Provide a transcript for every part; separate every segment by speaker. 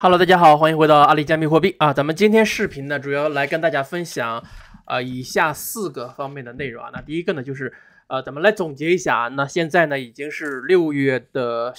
Speaker 1: Hello，大家好，欢迎回到阿里加密货币啊。咱们今天视频呢，主要来跟大家分享啊以下四个方面的内容啊。那第一个呢，就是呃，咱们来总结一下啊。那现在呢，已经是六月的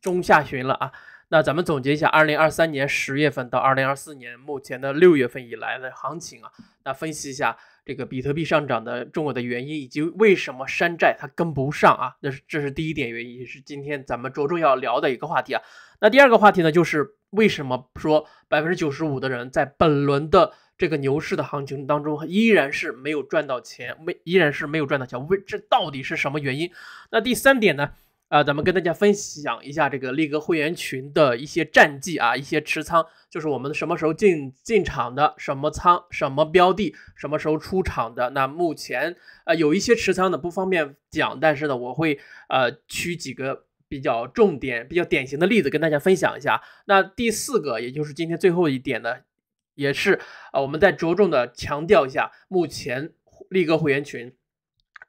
Speaker 1: 中下旬了啊。那咱们总结一下，二零二三年十月份到二零二四年目前的六月份以来的行情啊。那分析一下这个比特币上涨的重要的原因，以及为什么山寨它跟不上啊。那这是第一点原因，也是今天咱们着重要聊的一个话题啊。那第二个话题呢，就是。为什么说百分之九十五的人在本轮的这个牛市的行情当中，依然是没有赚到钱，没依然是没有赚到钱？为这到底是什么原因？那第三点呢？啊，咱们跟大家分享一下这个力哥会员群的一些战绩啊，一些持仓，就是我们什么时候进进场的，什么仓，什么标的，什么时候出场的？那目前啊，有一些持仓的不方便讲，但是呢，我会呃取几个。比较重点、比较典型的例子跟大家分享一下。那第四个，也就是今天最后一点呢，也是啊，我们再着重的强调一下，目前力哥会员群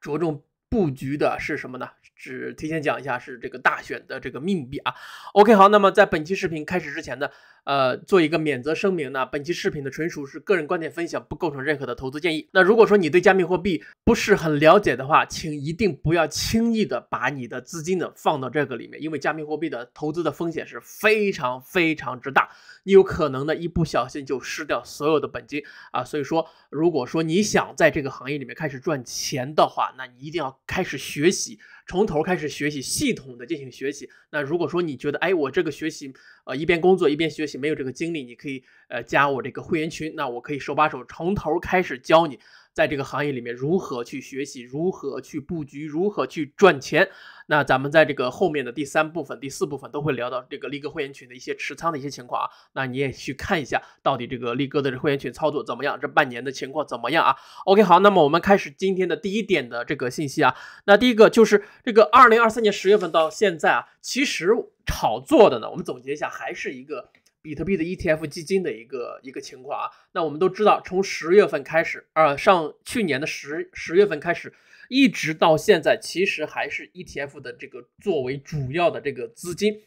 Speaker 1: 着重布局的是什么呢？只提前讲一下，是这个大选的这个命币啊。OK，好，那么在本期视频开始之前呢。呃，做一个免责声明呢，本期视频的纯属是个人观点分享，不构成任何的投资建议。那如果说你对加密货币不是很了解的话，请一定不要轻易的把你的资金呢放到这个里面，因为加密货币的投资的风险是非常非常之大，你有可能呢一不小心就失掉所有的本金啊。所以说，如果说你想在这个行业里面开始赚钱的话，那你一定要开始学习，从头开始学习，系统的进行学习。那如果说你觉得，哎，我这个学习。呃，一边工作一边学习，没有这个精力，你可以呃加我这个会员群，那我可以手把手从头开始教你。在这个行业里面如何去学习，如何去布局，如何去赚钱？那咱们在这个后面的第三部分、第四部分都会聊到这个力哥会员群的一些持仓的一些情况啊。那你也去看一下，到底这个力哥的这会员群操作怎么样，这半年的情况怎么样啊？OK，好，那么我们开始今天的第一点的这个信息啊。那第一个就是这个二零二三年十月份到现在啊，其实炒作的呢，我们总结一下还是一个。比特币的 ETF 基金的一个一个情况啊，那我们都知道，从十月份开始，呃，上去年的十十月份开始，一直到现在，其实还是 ETF 的这个作为主要的这个资金。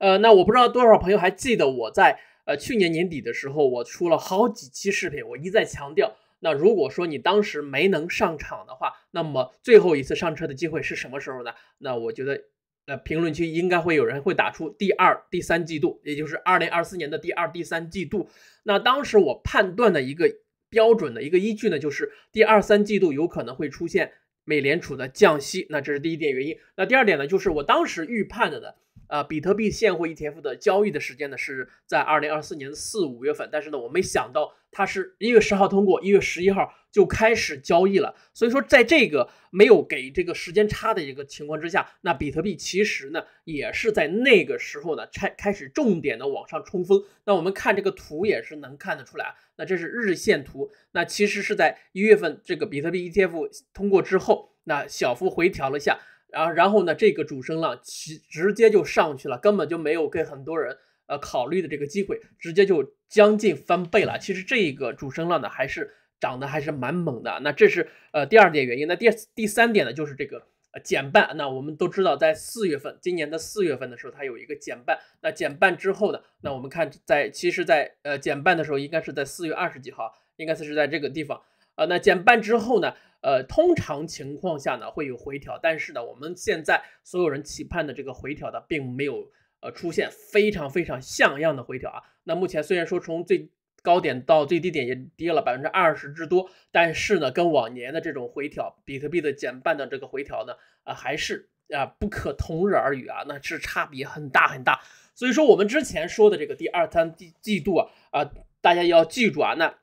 Speaker 1: 呃，那我不知道多少朋友还记得我在呃去年年底的时候，我出了好几期视频，我一再强调，那如果说你当时没能上场的话，那么最后一次上车的机会是什么时候呢？那我觉得。那评论区应该会有人会打出第二、第三季度，也就是二零二四年的第二、第三季度。那当时我判断的一个标准的一个依据呢，就是第二三季度有可能会出现美联储的降息。那这是第一点原因。那第二点呢，就是我当时预判的。呃，比特币现货 ETF 的交易的时间呢是在二零二四年四五月份，但是呢，我没想到它是一月十号通过，一月十一号就开始交易了。所以说，在这个没有给这个时间差的一个情况之下，那比特币其实呢也是在那个时候呢开开始重点的往上冲锋。那我们看这个图也是能看得出来，啊，那这是日线图，那其实是在一月份这个比特币 ETF 通过之后，那小幅回调了一下。然后，然后呢？这个主升浪其直接就上去了，根本就没有给很多人呃考虑的这个机会，直接就将近翻倍了。其实这一个主升浪呢，还是涨的还是蛮猛的。那这是呃第二点原因。那第第三点呢，就是这个呃，减半。那我们都知道，在四月份，今年的四月份的时候，它有一个减半。那减半之后呢，那我们看，在其实，在呃减半的时候，应该是在四月二十几号，应该是在这个地方呃，那减半之后呢？呃，通常情况下呢会有回调，但是呢，我们现在所有人期盼的这个回调的并没有呃出现非常非常像样的回调啊。那目前虽然说从最高点到最低点也跌了百分之二十之多，但是呢，跟往年的这种回调，比特币的减半的这个回调呢啊，还是啊不可同日而语啊，那是差别很大很大。所以说我们之前说的这个第二、三季季度啊啊，大家要记住啊，那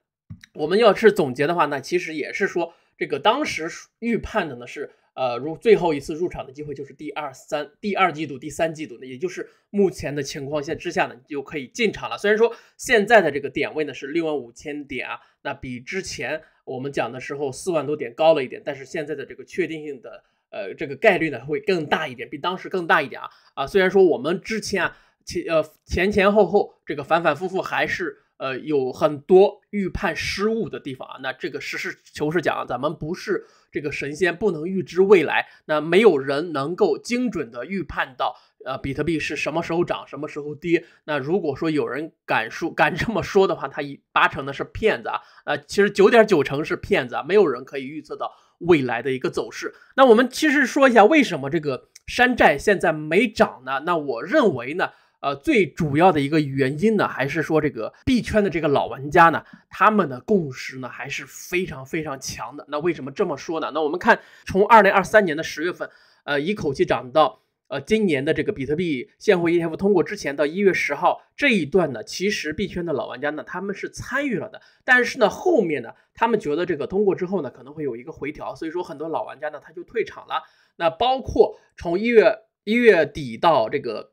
Speaker 1: 我们要是总结的话呢，其实也是说。这个当时预判的呢是，呃，如最后一次入场的机会就是第二三第二季度第三季度呢，也就是目前的情况下之下呢，你就可以进场了。虽然说现在的这个点位呢是六万五千点啊，那比之前我们讲的时候四万多点高了一点，但是现在的这个确定性的呃这个概率呢会更大一点，比当时更大一点啊。啊，虽然说我们之前啊前呃前前后后这个反反复复还是。呃，有很多预判失误的地方啊。那这个实事求是讲啊，咱们不是这个神仙，不能预知未来。那没有人能够精准的预判到，呃，比特币是什么时候涨，什么时候跌。那如果说有人敢说，敢这么说的话，他一八成的是骗子啊。呃，其实九点九成是骗子啊，没有人可以预测到未来的一个走势。那我们其实说一下，为什么这个山寨现在没涨呢？那我认为呢？呃，最主要的一个原因呢，还是说这个币圈的这个老玩家呢，他们的共识呢还是非常非常强的。那为什么这么说呢？那我们看从二零二三年的十月份，呃，一口气涨到呃今年的这个比特币现货 ETF 通过之前到一月十号这一段呢，其实币圈的老玩家呢他们是参与了的，但是呢后面呢他们觉得这个通过之后呢可能会有一个回调，所以说很多老玩家呢他就退场了。那包括从一月一月底到这个。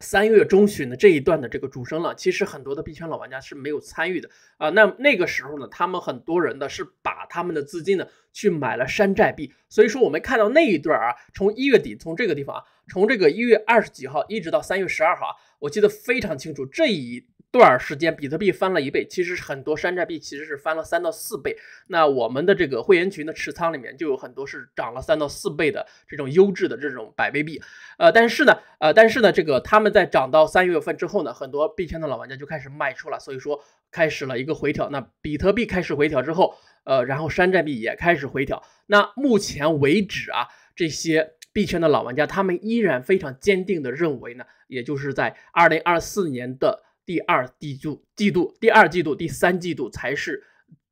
Speaker 1: 三月中旬的这一段的这个主升浪，其实很多的币圈老玩家是没有参与的啊。那那个时候呢，他们很多人呢是把他们的资金呢去买了山寨币，所以说我们看到那一段啊，从一月底，从这个地方啊，从这个一月二十几号一直到三月十二号啊，我记得非常清楚这一。段时间，比特币翻了一倍，其实很多山寨币其实是翻了三到四倍。那我们的这个会员群的持仓里面，就有很多是涨了三到四倍的这种优质的这种百倍币。呃，但是呢，呃，但是呢，这个他们在涨到三月份之后呢，很多币圈的老玩家就开始卖出了，所以说开始了一个回调。那比特币开始回调之后，呃，然后山寨币也开始回调。那目前为止啊，这些币圈的老玩家，他们依然非常坚定的认为呢，也就是在二零二四年的。第二季度、季度第二季度、第三季度才是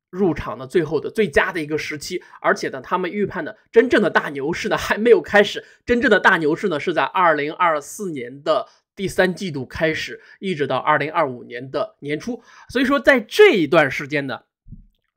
Speaker 1: 入场的最后的最佳的一个时期，而且呢，他们预判的真正的大牛市呢还没有开始，真正的大牛市呢是在二零二四年的第三季度开始，一直到二零二五年的年初，所以说在这一段时间呢，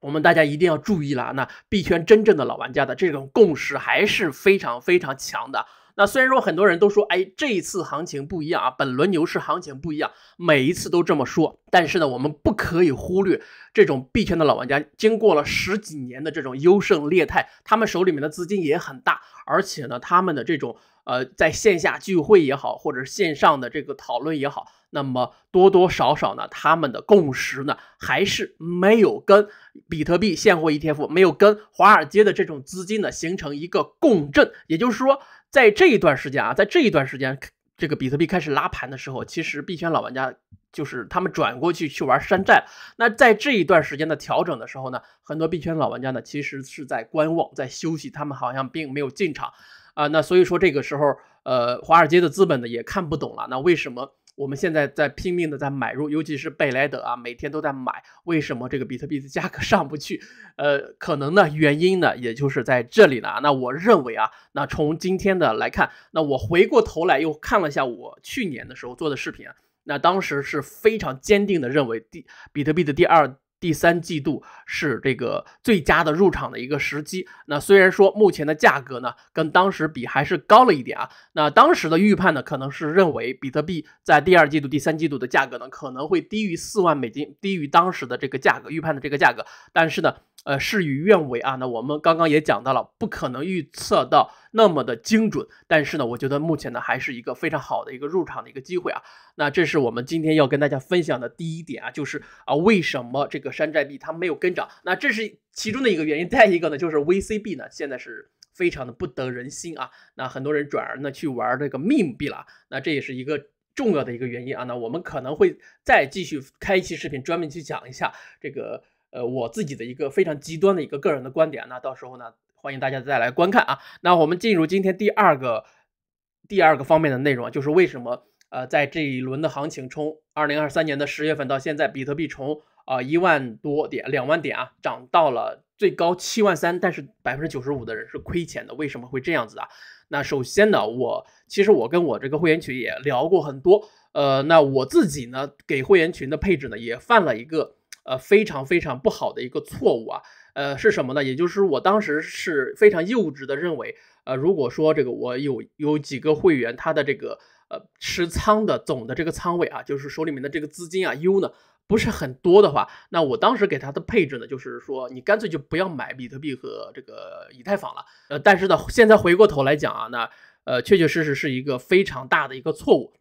Speaker 1: 我们大家一定要注意了啊，那币圈真正的老玩家的这种共识还是非常非常强的。那虽然说很多人都说，哎，这一次行情不一样啊，本轮牛市行情不一样，每一次都这么说，但是呢，我们不可以忽略这种币圈的老玩家，经过了十几年的这种优胜劣汰，他们手里面的资金也很大，而且呢，他们的这种呃，在线下聚会也好，或者线上的这个讨论也好，那么多多少少呢，他们的共识呢，还是没有跟比特币现货 ETF 没有跟华尔街的这种资金呢形成一个共振，也就是说。在这一段时间啊，在这一段时间，这个比特币开始拉盘的时候，其实币圈老玩家就是他们转过去去玩山寨。那在这一段时间的调整的时候呢，很多币圈老玩家呢，其实是在观望，在休息，他们好像并没有进场啊。那所以说这个时候，呃，华尔街的资本呢也看不懂了。那为什么？我们现在在拼命的在买入，尤其是贝莱德啊，每天都在买。为什么这个比特币的价格上不去？呃，可能呢原因呢，也就是在这里了。那我认为啊，那从今天的来看，那我回过头来又看了一下我去年的时候做的视频啊，那当时是非常坚定的认为第比特币的第二。第三季度是这个最佳的入场的一个时机。那虽然说目前的价格呢，跟当时比还是高了一点啊。那当时的预判呢，可能是认为比特币在第二季度、第三季度的价格呢，可能会低于四万美金，低于当时的这个价格预判的这个价格。但是呢，呃，事与愿违啊！那我们刚刚也讲到了，不可能预测到那么的精准。但是呢，我觉得目前呢还是一个非常好的一个入场的一个机会啊。那这是我们今天要跟大家分享的第一点啊，就是啊，为什么这个山寨币它没有跟涨？那这是其中的一个原因。再一个呢，就是 VCB 呢现在是非常的不得人心啊。那很多人转而呢去玩这个 MEM 币了，那这也是一个重要的一个原因啊。那我们可能会再继续开一期视频，专门去讲一下这个。呃，我自己的一个非常极端的一个个人的观点，那到时候呢，欢迎大家再来观看啊。那我们进入今天第二个第二个方面的内容，就是为什么呃，在这一轮的行情冲，二零二三年的十月份到现在，比特币从啊一万多点、两万点啊，涨到了最高七万三，但是百分之九十五的人是亏钱的，为什么会这样子啊？那首先呢，我其实我跟我这个会员群也聊过很多，呃，那我自己呢给会员群的配置呢也犯了一个。呃，非常非常不好的一个错误啊，呃，是什么呢？也就是我当时是非常幼稚的认为，呃，如果说这个我有有几个会员，他的这个呃持仓的总的这个仓位啊，就是手里面的这个资金啊，U 呢不是很多的话，那我当时给他的配置呢，就是说你干脆就不要买比特币和这个以太坊了。呃，但是呢，现在回过头来讲啊，那呃，确确实实是一个非常大的一个错误。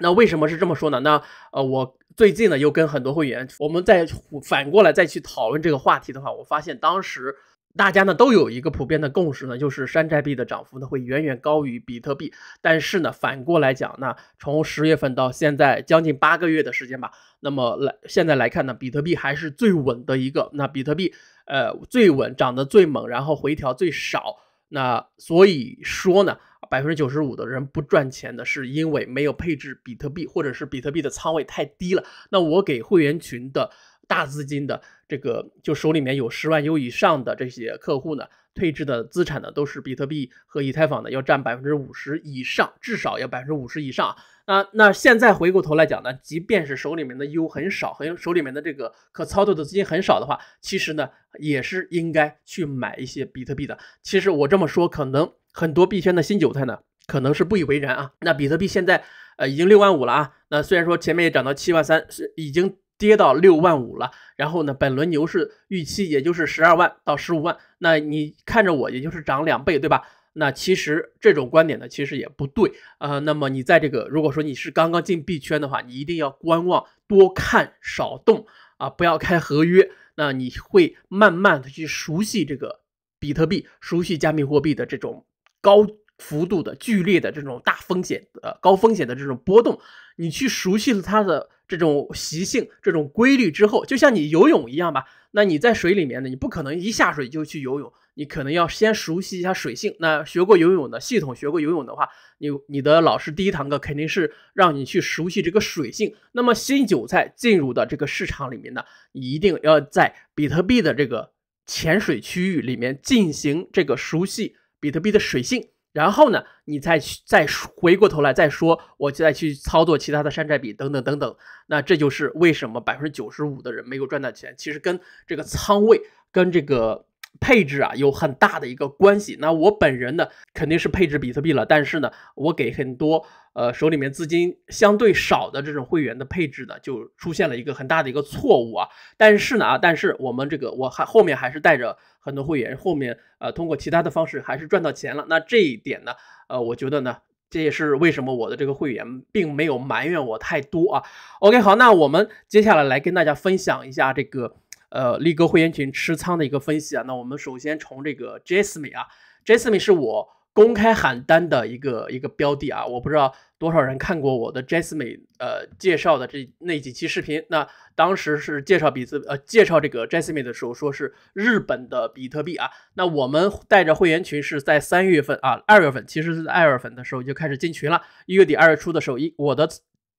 Speaker 1: 那为什么是这么说呢？那呃，我最近呢又跟很多会员，我们再反过来再去讨论这个话题的话，我发现当时大家呢都有一个普遍的共识呢，就是山寨币的涨幅呢会远远高于比特币。但是呢，反过来讲呢，从十月份到现在将近八个月的时间吧，那么来现在来看呢，比特币还是最稳的一个。那比特币呃最稳，涨得最猛，然后回调最少。那所以说呢，百分之九十五的人不赚钱的是因为没有配置比特币，或者是比特币的仓位太低了。那我给会员群的大资金的这个，就手里面有十万优以上的这些客户呢。配置的资产呢，都是比特币和以太坊呢，要占百分之五十以上，至少要百分之五十以上。那那现在回过头来讲呢，即便是手里面的 U 很少，很手里面的这个可操作的资金很少的话，其实呢也是应该去买一些比特币的。其实我这么说，可能很多币圈的新韭菜呢，可能是不以为然啊。那比特币现在呃已经六万五了啊，那虽然说前面也涨到七万三，是已经。跌到六万五了，然后呢？本轮牛市预期也就是十二万到十五万，那你看着我，也就是涨两倍，对吧？那其实这种观点呢，其实也不对啊。那么你在这个，如果说你是刚刚进币圈的话，你一定要观望，多看少动啊，不要开合约。那你会慢慢的去熟悉这个比特币，熟悉加密货币的这种高幅度的、剧烈的这种大风险，呃，高风险的这种波动，你去熟悉了它的。这种习性、这种规律之后，就像你游泳一样吧，那你在水里面呢，你不可能一下水就去游泳，你可能要先熟悉一下水性。那学过游泳的系统学过游泳的话，你你的老师第一堂课肯定是让你去熟悉这个水性。那么新韭菜进入到这个市场里面呢，一定要在比特币的这个浅水区域里面进行这个熟悉比特币的水性。然后呢，你再去再回过头来再说，我再去操作其他的山寨币，等等等等。那这就是为什么百分之九十五的人没有赚到钱，其实跟这个仓位，跟这个。配置啊，有很大的一个关系。那我本人呢，肯定是配置比特币了。但是呢，我给很多呃手里面资金相对少的这种会员的配置呢，就出现了一个很大的一个错误啊。但是呢啊，但是我们这个我还后面还是带着很多会员，后面呃通过其他的方式还是赚到钱了。那这一点呢，呃，我觉得呢，这也是为什么我的这个会员并没有埋怨我太多啊。OK，好，那我们接下来来跟大家分享一下这个。呃，力哥会员群持仓的一个分析啊，那我们首先从这个 Jasmine 啊，Jasmine 是我公开喊单的一个一个标的啊，我不知道多少人看过我的 Jasmine 呃介绍的这那几期视频，那当时是介绍比特呃介绍这个 Jasmine 的时候，说是日本的比特币啊，那我们带着会员群是在三月份啊，二月份其实是在二月份的时候就开始进群了，一月底二月初的时候，一我的。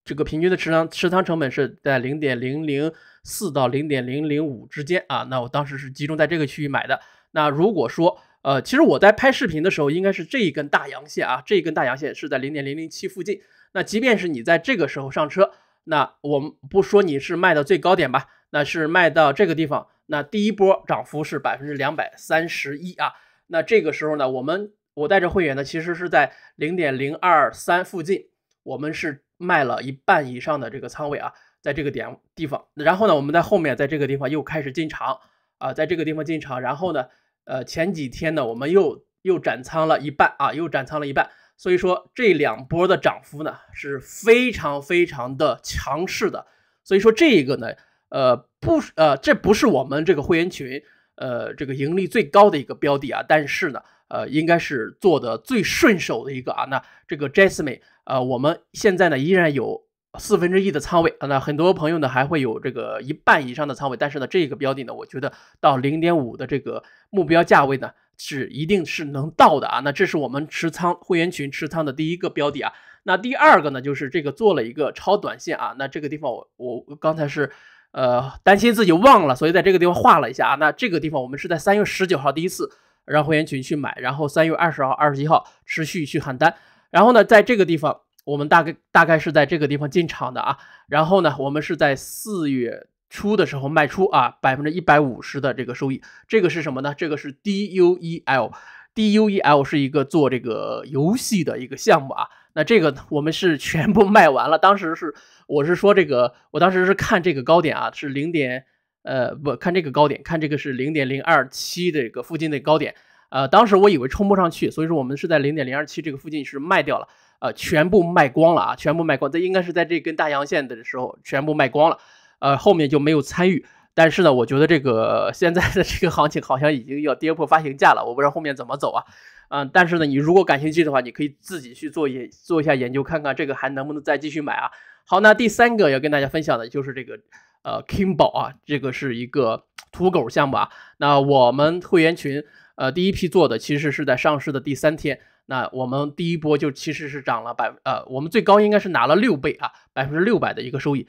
Speaker 1: 这个平均的持仓持仓成本是在零点零零四到零点零零五之间啊，那我当时是集中在这个区域买的。那如果说，呃，其实我在拍视频的时候，应该是这一根大阳线啊，这一根大阳线是在零点零零七附近。那即便是你在这个时候上车，那我们不说你是卖到最高点吧，那是卖到这个地方，那第一波涨幅是百分之两百三十一啊。那这个时候呢，我们我带着会员呢，其实是在零点零二三附近，我们是。卖了一半以上的这个仓位啊，在这个点地方，然后呢，我们在后面在这个地方又开始进场啊，在这个地方进场，然后呢，呃，前几天呢，我们又又斩仓了一半啊，又斩仓了一半，所以说这两波的涨幅呢是非常非常的强势的，所以说这一个呢，呃，不呃，这不是我们这个会员群呃这个盈利最高的一个标的啊，但是呢，呃，应该是做的最顺手的一个啊，那这个 Jasmine。呃，我们现在呢依然有四分之一的仓位，那很多朋友呢还会有这个一半以上的仓位，但是呢这个标的呢，我觉得到零点五的这个目标价位呢是一定是能到的啊。那这是我们持仓会员群持仓的第一个标的啊。那第二个呢就是这个做了一个超短线啊。那这个地方我我刚才是呃担心自己忘了，所以在这个地方画了一下啊。那这个地方我们是在三月十九号第一次让会员群去买，然后三月二十号、二十一号持续去喊单。然后呢，在这个地方，我们大概大概是在这个地方进场的啊。然后呢，我们是在四月初的时候卖出啊，百分之一百五十的这个收益。这个是什么呢？这个是 DUEL，DUEL 是一个做这个游戏的一个项目啊。那这个我们是全部卖完了。当时是我是说这个，我当时是看这个高点啊，是零点呃不看这个高点，看这个是零点零二七的一个附近的高点。呃，当时我以为冲不上去，所以说我们是在零点零二七这个附近是卖掉了，呃，全部卖光了啊，全部卖光，这应该是在这根大阳线的时候全部卖光了，呃，后面就没有参与。但是呢，我觉得这个现在的这个行情好像已经要跌破发行价了，我不知道后面怎么走啊，嗯，但是呢，你如果感兴趣的话，你可以自己去做研做一下研究，看看这个还能不能再继续买啊。好，那第三个要跟大家分享的就是这个呃，Kimball 啊，这个是一个土狗项目，啊。那我们会员群。呃，第一批做的其实是在上市的第三天，那我们第一波就其实是涨了百，呃，我们最高应该是拿了六倍啊，百分之六百的一个收益，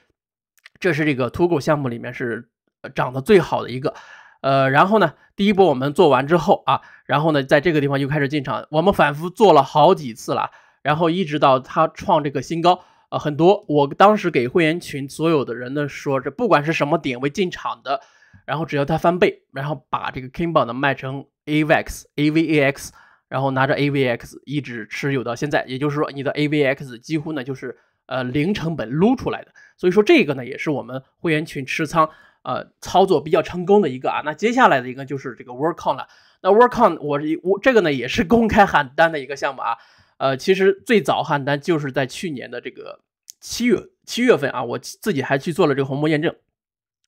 Speaker 1: 这是这个土狗项目里面是涨得最好的一个。呃，然后呢，第一波我们做完之后啊，然后呢，在这个地方又开始进场，我们反复做了好几次了，然后一直到它创这个新高呃，很多我当时给会员群所有的人呢说，这不管是什么点位进场的。然后只要它翻倍，然后把这个 K i b l l 呢卖成 AVX，AVAX，然后拿着 AVX 一直持有到现在，也就是说你的 AVX 几乎呢就是呃零成本撸出来的。所以说这个呢也是我们会员群持仓呃操作比较成功的一个啊。那接下来的一个就是这个 Work on 了，那 Work on 我是我这个呢也是公开喊单的一个项目啊。呃，其实最早喊单就是在去年的这个七月七月份啊，我自己还去做了这个红魔验证。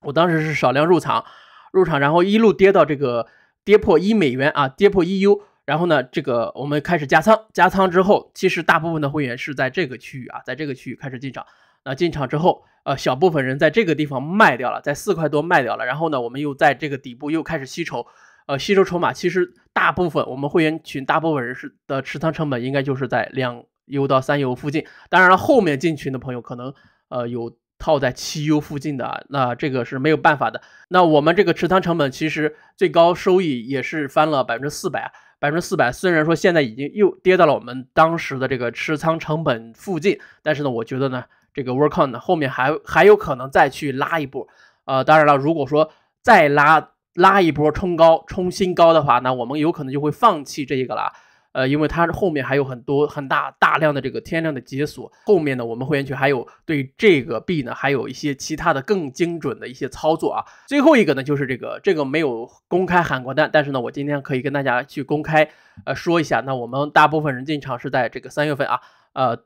Speaker 1: 我当时是少量入场，入场然后一路跌到这个跌破一美元啊，跌破一 U，然后呢，这个我们开始加仓，加仓之后，其实大部分的会员是在这个区域啊，在这个区域开始进场。那进场之后，呃，小部分人在这个地方卖掉了，在四块多卖掉了，然后呢，我们又在这个底部又开始吸筹，呃，吸收筹码。其实大部分我们会员群大部分人士的持仓成本应该就是在两 U 到三 U 附近。当然了，后面进群的朋友可能呃有。套在七 U 附近的那这个是没有办法的。那我们这个持仓成本其实最高收益也是翻了百分之四百，百分之四百。虽然说现在已经又跌到了我们当时的这个持仓成本附近，但是呢，我觉得呢，这个 work on 呢后面还还有可能再去拉一波。呃，当然了，如果说再拉拉一波冲高冲新高的话，那我们有可能就会放弃这个了。呃，因为它后面还有很多很大大量的这个天量的解锁，后面呢我们会员区还有对这个币呢还有一些其他的更精准的一些操作啊。最后一个呢就是这个这个没有公开喊过单，但是呢我今天可以跟大家去公开呃说一下，那我们大部分人进场是在这个三月份啊，呃，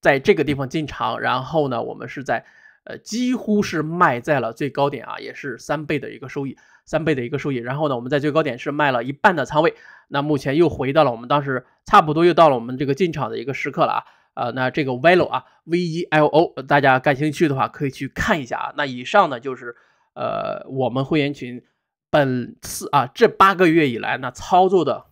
Speaker 1: 在这个地方进场，然后呢我们是在呃几乎是卖在了最高点啊，也是三倍的一个收益。三倍的一个收益，然后呢，我们在最高点是卖了一半的仓位，那目前又回到了我们当时差不多又到了我们这个进场的一个时刻了啊呃，那这个 Velo 啊，V E L O，大家感兴趣的话可以去看一下啊。那以上呢就是呃我们会员群本次啊这八个月以来呢操作的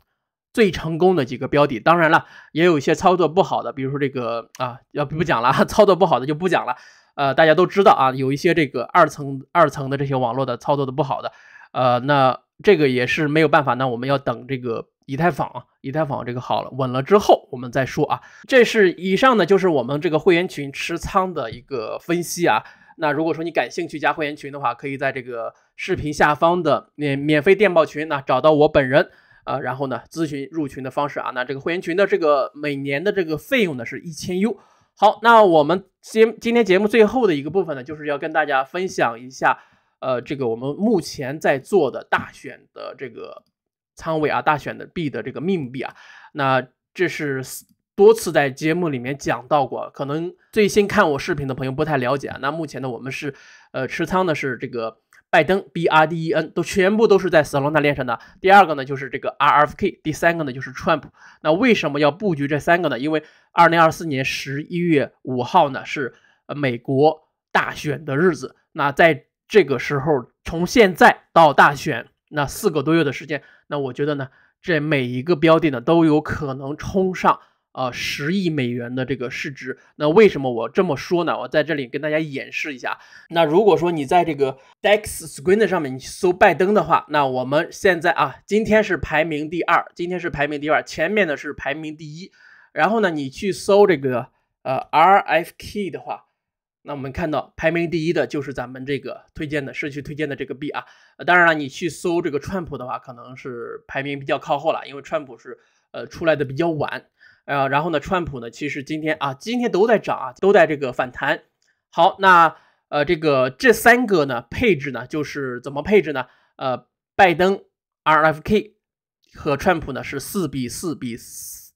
Speaker 1: 最成功的几个标的，当然了，也有一些操作不好的，比如说这个啊要不讲了，操作不好的就不讲了，呃大家都知道啊，有一些这个二层二层的这些网络的操作的不好的。呃，那这个也是没有办法，那我们要等这个以太坊，以太坊这个好了、稳了之后，我们再说啊。这是以上呢，就是我们这个会员群持仓的一个分析啊。那如果说你感兴趣加会员群的话，可以在这个视频下方的免免费电报群那找到我本人啊，然后呢咨询入群的方式啊。那这个会员群的这个每年的这个费用呢是一千 U。好，那我们今今天节目最后的一个部分呢，就是要跟大家分享一下。呃，这个我们目前在做的大选的这个仓位啊，大选的币的这个命币啊，那这是多次在节目里面讲到过，可能最新看我视频的朋友不太了解啊。那目前呢，我们是呃持仓的是这个拜登 b R d e n 都全部都是在 Solana 链上的。第二个呢就是这个 R F K，第三个呢就是 Trump。那为什么要布局这三个呢？因为二零二四年十一月五号呢是美国大选的日子，那在这个时候，从现在到大选那四个多月的时间，那我觉得呢，这每一个标的呢都有可能冲上呃十亿美元的这个市值。那为什么我这么说呢？我在这里跟大家演示一下。那如果说你在这个 DexScreen 上面你搜拜登的话，那我们现在啊，今天是排名第二，今天是排名第二，前面的是排名第一。然后呢，你去搜这个呃 RFK 的话。那我们看到排名第一的就是咱们这个推荐的社区推荐的这个币啊，当然了，你去搜这个川普的话，可能是排名比较靠后了，因为川普是呃出来的比较晚，呃，然后呢，川普呢其实今天啊，今天都在涨啊，都在这个反弹。好，那呃这个这三个呢配置呢，就是怎么配置呢？呃，拜登、R F K 和川普呢是四比四比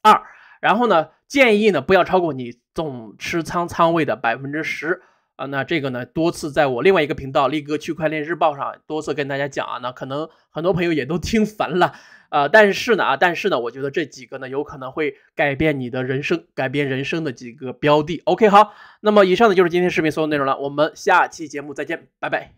Speaker 1: 二，然后呢。建议呢，不要超过你总持仓仓位的百分之十啊。那这个呢，多次在我另外一个频道力哥区块链日报上多次跟大家讲啊。那可能很多朋友也都听烦了啊。但是呢啊，但是呢，我觉得这几个呢，有可能会改变你的人生，改变人生的几个标的。OK，好，那么以上呢就是今天视频所有内容了。我们下期节目再见，拜拜。